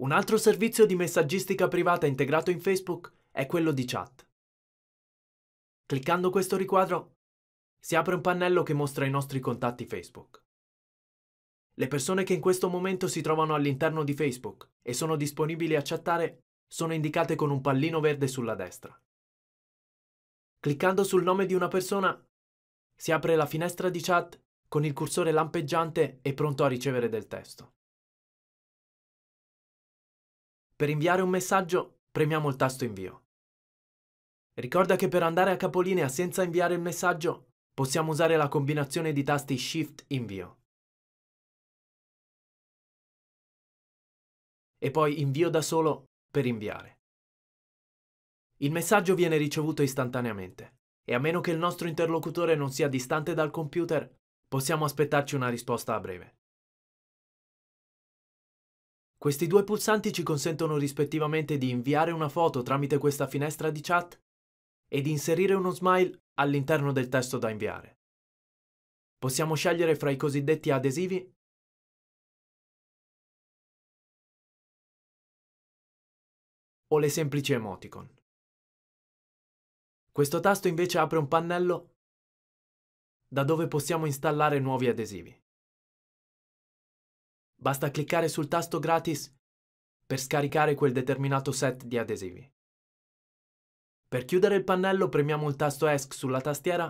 Un altro servizio di messaggistica privata integrato in Facebook è quello di chat. Cliccando questo riquadro si apre un pannello che mostra i nostri contatti Facebook. Le persone che in questo momento si trovano all'interno di Facebook e sono disponibili a chattare sono indicate con un pallino verde sulla destra. Cliccando sul nome di una persona si apre la finestra di chat con il cursore lampeggiante e pronto a ricevere del testo. Per inviare un messaggio, premiamo il tasto invio. Ricorda che per andare a capolinea senza inviare il messaggio, possiamo usare la combinazione di tasti Shift invio. E poi invio da solo per inviare. Il messaggio viene ricevuto istantaneamente e a meno che il nostro interlocutore non sia distante dal computer, possiamo aspettarci una risposta a breve. Questi due pulsanti ci consentono rispettivamente di inviare una foto tramite questa finestra di chat e di inserire uno smile all'interno del testo da inviare. Possiamo scegliere fra i cosiddetti adesivi o le semplici emoticon. Questo tasto invece apre un pannello da dove possiamo installare nuovi adesivi. Basta cliccare sul tasto gratis per scaricare quel determinato set di adesivi. Per chiudere il pannello premiamo il tasto ESC sulla tastiera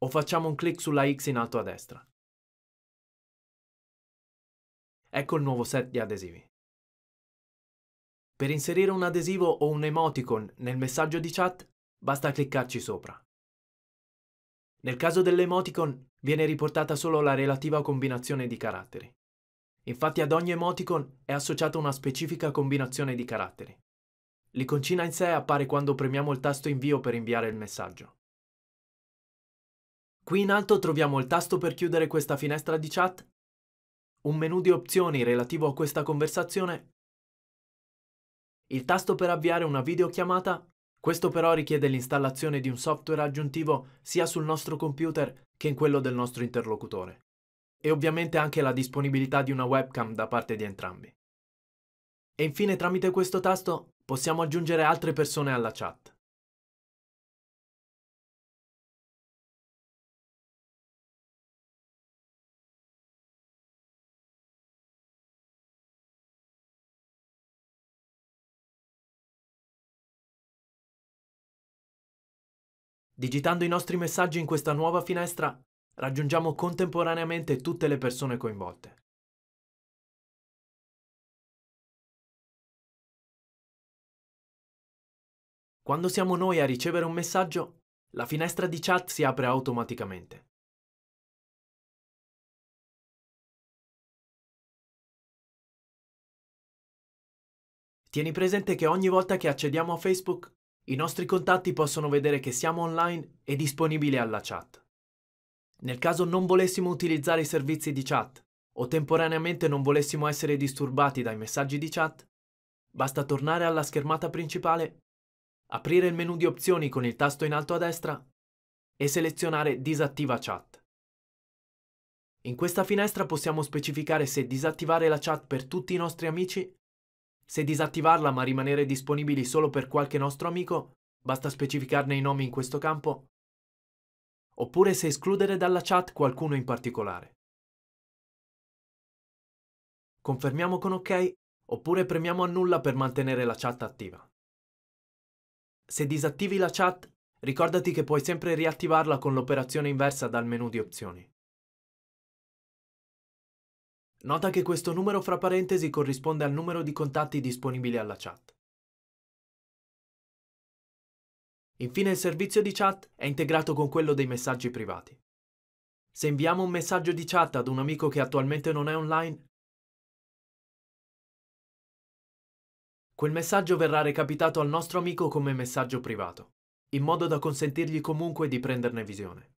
o facciamo un clic sulla X in alto a destra. Ecco il nuovo set di adesivi. Per inserire un adesivo o un emoticon nel messaggio di chat, basta cliccarci sopra. Nel caso dell'emoticon, viene riportata solo la relativa combinazione di caratteri. Infatti ad ogni emoticon è associata una specifica combinazione di caratteri. L'iconcina in sé appare quando premiamo il tasto invio per inviare il messaggio. Qui in alto troviamo il tasto per chiudere questa finestra di chat, un menu di opzioni relativo a questa conversazione, il tasto per avviare una videochiamata, questo però richiede l'installazione di un software aggiuntivo sia sul nostro computer che in quello del nostro interlocutore e ovviamente anche la disponibilità di una webcam da parte di entrambi. E infine tramite questo tasto possiamo aggiungere altre persone alla chat. Digitando i nostri messaggi in questa nuova finestra raggiungiamo contemporaneamente tutte le persone coinvolte. Quando siamo noi a ricevere un messaggio, la finestra di chat si apre automaticamente. Tieni presente che ogni volta che accediamo a Facebook, i nostri contatti possono vedere che siamo online e disponibili alla chat. Nel caso non volessimo utilizzare i servizi di chat o temporaneamente non volessimo essere disturbati dai messaggi di chat, basta tornare alla schermata principale, aprire il menu di opzioni con il tasto in alto a destra e selezionare Disattiva chat. In questa finestra possiamo specificare se disattivare la chat per tutti i nostri amici, se disattivarla ma rimanere disponibili solo per qualche nostro amico, basta specificarne i nomi in questo campo, oppure se escludere dalla chat qualcuno in particolare. Confermiamo con OK oppure premiamo annulla per mantenere la chat attiva. Se disattivi la chat, ricordati che puoi sempre riattivarla con l'operazione inversa dal menu di opzioni. Nota che questo numero fra parentesi corrisponde al numero di contatti disponibili alla chat. Infine il servizio di chat è integrato con quello dei messaggi privati. Se inviamo un messaggio di chat ad un amico che attualmente non è online, quel messaggio verrà recapitato al nostro amico come messaggio privato, in modo da consentirgli comunque di prenderne visione.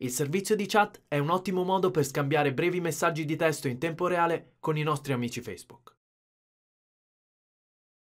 Il servizio di chat è un ottimo modo per scambiare brevi messaggi di testo in tempo reale con i nostri amici Facebook.